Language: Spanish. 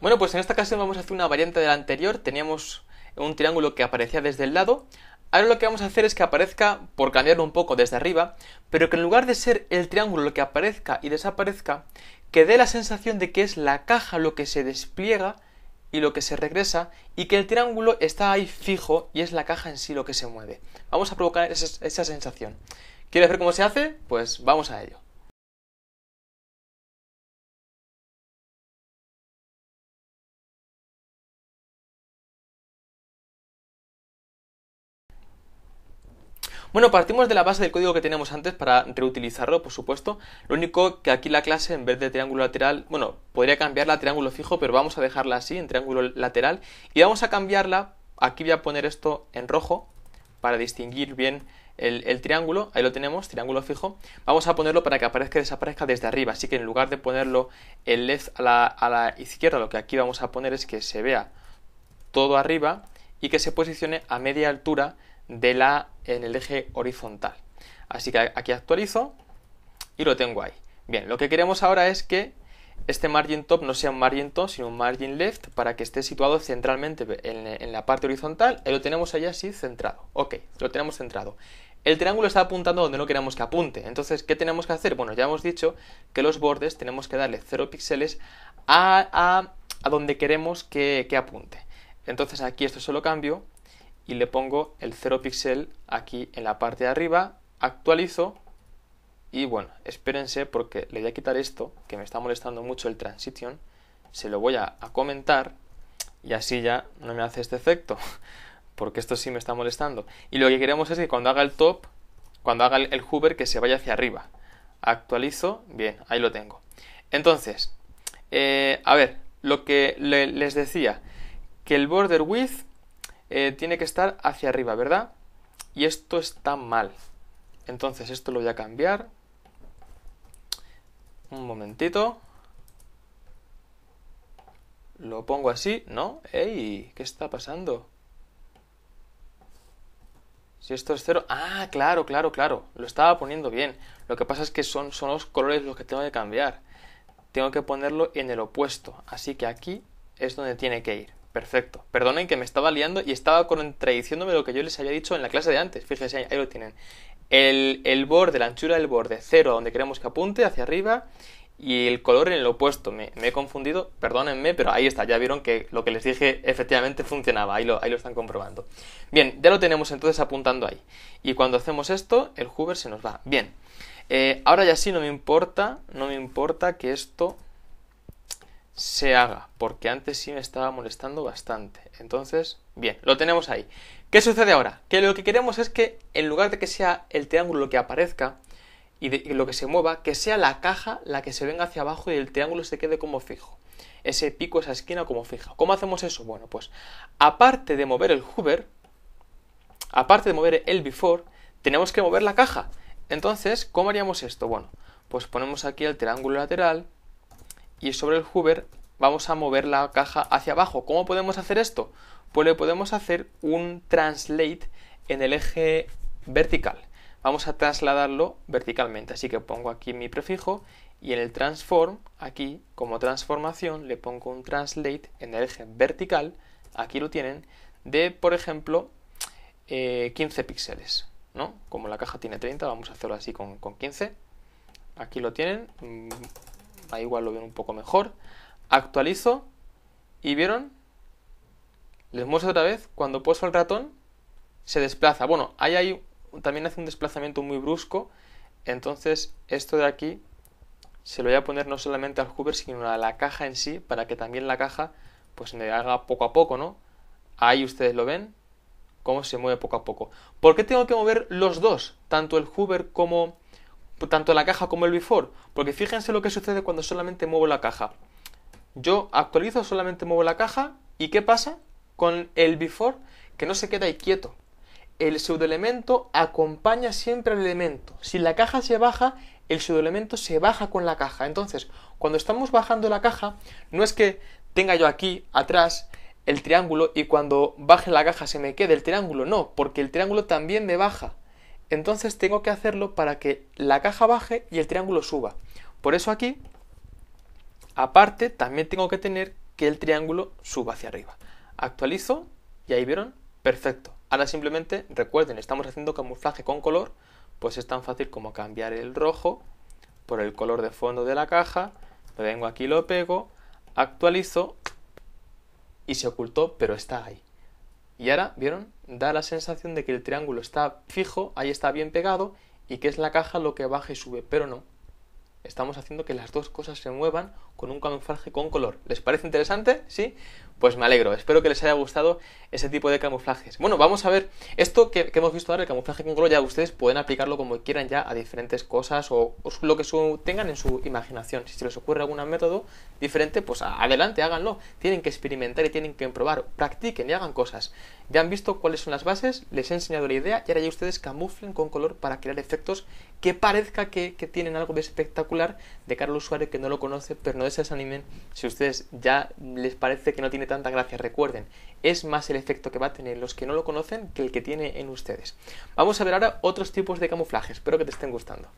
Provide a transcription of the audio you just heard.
Bueno, pues en esta ocasión vamos a hacer una variante de la anterior. Teníamos un triángulo que aparecía desde el lado. Ahora lo que vamos a hacer es que aparezca, por cambiarlo un poco desde arriba, pero que en lugar de ser el triángulo lo que aparezca y desaparezca, que dé la sensación de que es la caja lo que se despliega y lo que se regresa y que el triángulo está ahí fijo y es la caja en sí lo que se mueve. Vamos a provocar esa, esa sensación. ¿Quieres ver cómo se hace? Pues vamos a ello. Bueno, partimos de la base del código que teníamos antes para reutilizarlo, por supuesto. Lo único que aquí la clase, en vez de triángulo lateral, bueno, podría cambiarla a triángulo fijo, pero vamos a dejarla así, en triángulo lateral. Y vamos a cambiarla, aquí voy a poner esto en rojo, para distinguir bien el, triángulo, ahí lo tenemos, triángulo fijo, vamos a ponerlo para que aparezca y desaparezca desde arriba, así que en lugar de ponerlo el led a la, a la, izquierda, lo que aquí vamos a poner es que se vea todo arriba y que se posicione a media altura de la en el eje horizontal. Así que aquí actualizo y lo tengo ahí. Bien, lo que queremos ahora es que este margin top no sea un margin top, sino un margin left para que esté situado centralmente en, la parte horizontal y lo tenemos ahí así centrado. Ok, lo tenemos centrado. El triángulo está apuntando donde no queremos que apunte. Entonces, ¿qué tenemos que hacer? Bueno, ya hemos dicho que los bordes tenemos que darle 0 píxeles a, donde queremos que, apunte. Entonces aquí esto solo cambio y le pongo el 0 pixel aquí en la parte de arriba, actualizo y bueno, espérense porque le voy a quitar esto que me está molestando mucho el transition, se lo voy a, comentar y así ya no me hace este efecto porque esto sí me está molestando. Y lo que queremos es que cuando haga el top, cuando haga el, hover que se vaya hacia arriba. Actualizo, bien, ahí lo tengo. Entonces, eh, a ver, lo que les decía, que el border width eh, tiene que estar hacia arriba, ¿verdad? Y esto está mal. Entonces esto lo voy a cambiar. Un momentito. Lo pongo así, ¿no? ¡Ey! ¿Qué está pasando? Si esto es cero... Ah, claro, claro, claro. Lo estaba poniendo bien. Lo que pasa es que son, son los colores los que tengo que cambiar. Tengo que ponerlo en el opuesto. Así que aquí es donde tiene que ir. Perfecto. Perdonen que me estaba liando y estaba contradiciéndome lo que yo les había dicho en la clase de antes. Fíjense, ahí lo tienen. El, borde, la anchura del borde, cero, donde queremos que apunte, hacia arriba, y el color en el opuesto. Me, he confundido, perdónenme, pero ahí está, ya vieron que lo que les dije efectivamente funcionaba, ahí lo, están comprobando. Bien, ya lo tenemos entonces apuntando ahí. Y cuando hacemos esto, el Hoover se nos va. Bien, eh, ahora ya sí no me importa, no me importa que esto se haga, porque antes sí me estaba molestando bastante. Entonces, bien, lo tenemos ahí. ¿Qué sucede ahora? Que lo que queremos es que, en lugar de que sea el triángulo lo que aparezca y, lo que se mueva, que sea la caja la que se venga hacia abajo y el triángulo se quede como fijo. Ese pico, esa esquina como fija. ¿Cómo hacemos eso? Bueno, pues aparte de mover el hover, aparte de mover el before, tenemos que mover la caja. Entonces, ¿cómo haríamos esto? Bueno, pues ponemos aquí el triángulo lateral, y sobre el hover vamos a mover la caja hacia abajo. ¿Cómo podemos hacer esto? Pues le podemos hacer un translate en el eje vertical. Vamos a trasladarlo verticalmente, así que pongo aquí mi prefijo y en el transform, aquí como transformación, le pongo un translate en el eje vertical, aquí lo tienen, de por ejemplo 15 eh, píxeles. ¿no? Como la caja tiene 30, vamos a hacerlo así con, con 15. Aquí lo tienen, mm, Ahí igual lo ven un poco mejor. Actualizo. Y vieron. Les muestro otra vez. Cuando puso el ratón, se desplaza. Bueno, ahí hay, también hace un desplazamiento muy brusco. Entonces, esto de aquí se lo voy a poner no solamente al hoover sino a la caja en sí, para que también la caja pues me haga poco a poco, ¿no? Ahí ustedes lo ven, cómo se mueve poco a poco. ¿Por qué tengo que mover los dos? Tanto el hoover como pues, tanto la caja como el before, porque fíjense lo que sucede cuando solamente muevo la caja. Yo actualizo, solamente muevo la caja, ¿y qué pasa con el before? Que no se queda ahí quieto. El elemento acompaña siempre al elemento. Si la caja se baja, el elemento se baja con la caja. Entonces, cuando estamos bajando la caja, no es que tenga yo aquí atrás el triángulo y cuando baje la caja se me quede el triángulo, no, porque el triángulo también me baja entonces tengo que hacerlo para que la caja baje y el triángulo suba. Por eso aquí, aparte, también tengo que tener que el triángulo suba hacia arriba. Actualizo y ahí vieron, perfecto. Ahora simplemente, recuerden, estamos haciendo camuflaje con color, pues es tan fácil como cambiar el rojo por el color de fondo de la caja, lo vengo aquí, lo pego, actualizo y se ocultó, pero está ahí. Y ahora, ¿vieron? Da la sensación de que el triángulo está fijo, ahí está bien pegado y que es la caja lo que baja y sube, pero no, Estamos haciendo que las dos cosas se muevan con un camuflaje con color. ¿Les parece interesante? ¿Sí? Pues me alegro. Espero que les haya gustado ese tipo de camuflajes. Bueno, vamos a ver. Esto que, hemos visto ahora, el camuflaje con color, ya ustedes pueden aplicarlo como quieran ya a diferentes cosas o, lo que tengan en su imaginación. Si se les ocurre algún método diferente, pues adelante, háganlo. Tienen que experimentar y tienen que probar. Practiquen y hagan cosas. Ya han visto cuáles son las bases, les he enseñado la idea y ahora ya ustedes camuflen con color para crear efectos que parezca que, tienen algo de espectacular de Carlos Suárez, que no lo conoce, pero no desanimen. Si a ustedes ya les parece que no tiene tanta gracia, recuerden, es más el efecto que va a tener los que no lo conocen que el que tiene en ustedes. Vamos a ver ahora otros tipos de camuflajes, espero que te estén gustando.